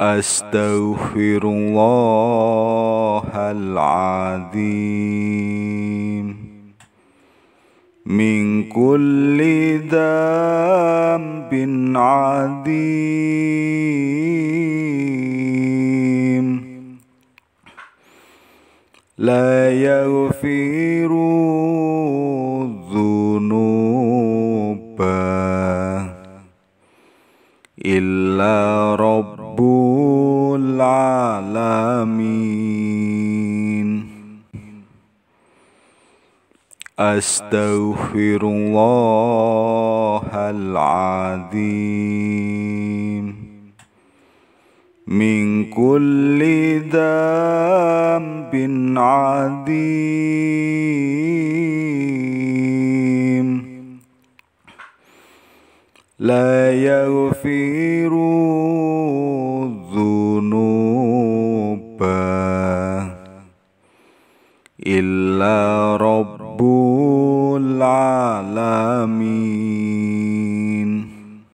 أستغفر الله العظيم من كل ذنب عظيم لا يغفر الذنوب إلا ربه العالمين استغفر الله العظيم من كل ذنب عظيم لا يغفرون إلا رب العالمين